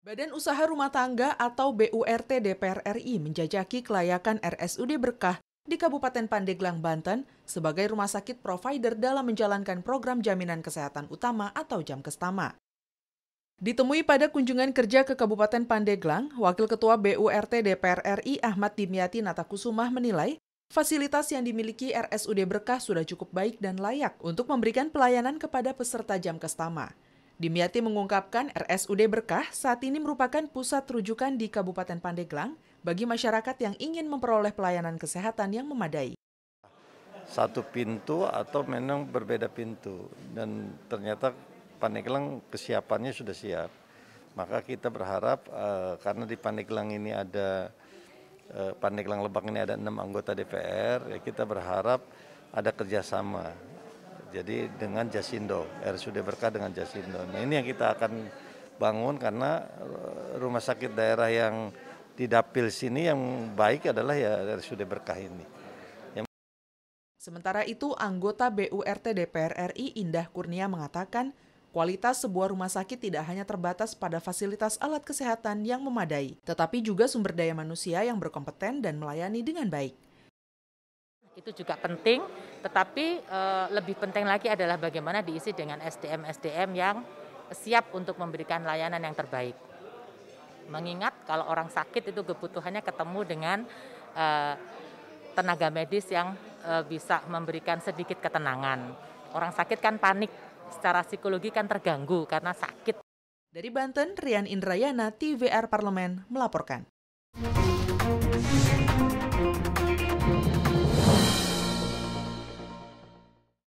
Badan Usaha Rumah Tangga atau BURT DPR RI menjajaki kelayakan RSUD Berkah di Kabupaten Pandeglang, Banten sebagai rumah sakit provider dalam menjalankan program jaminan kesehatan utama atau jam kestama. Ditemui pada kunjungan kerja ke Kabupaten Pandeglang, Wakil Ketua BURT DPR RI Ahmad Dimyati Natakusumah menilai Fasilitas yang dimiliki RSUD Berkah sudah cukup baik dan layak untuk memberikan pelayanan kepada peserta jam kestama. Dimyati mengungkapkan RSUD Berkah saat ini merupakan pusat rujukan di Kabupaten Pandeglang bagi masyarakat yang ingin memperoleh pelayanan kesehatan yang memadai. Satu pintu atau memang berbeda pintu dan ternyata Pandeglang kesiapannya sudah siap. Maka kita berharap eh, karena di Pandeglang ini ada Eh, Pandeglang Lebak ini ada enam anggota DPR, ya kita berharap ada kerjasama. Jadi dengan Jasindo, RSUD Berkah dengan Jasindo. Nah ini yang kita akan bangun karena eh, rumah sakit daerah yang di dapil sini yang baik adalah ya RSUD Berkah ini. Sementara itu, anggota BURT DPR RI Indah Kurnia mengatakan Kualitas sebuah rumah sakit tidak hanya terbatas pada fasilitas alat kesehatan yang memadai, tetapi juga sumber daya manusia yang berkompeten dan melayani dengan baik. Itu juga penting, tetapi e, lebih penting lagi adalah bagaimana diisi dengan SDM-SDM yang siap untuk memberikan layanan yang terbaik. Mengingat kalau orang sakit itu kebutuhannya ketemu dengan e, tenaga medis yang e, bisa memberikan sedikit ketenangan. Orang sakit kan panik secara psikologi kan terganggu karena sakit. Dari Banten, Rian Indrayana, TVR Parlemen melaporkan.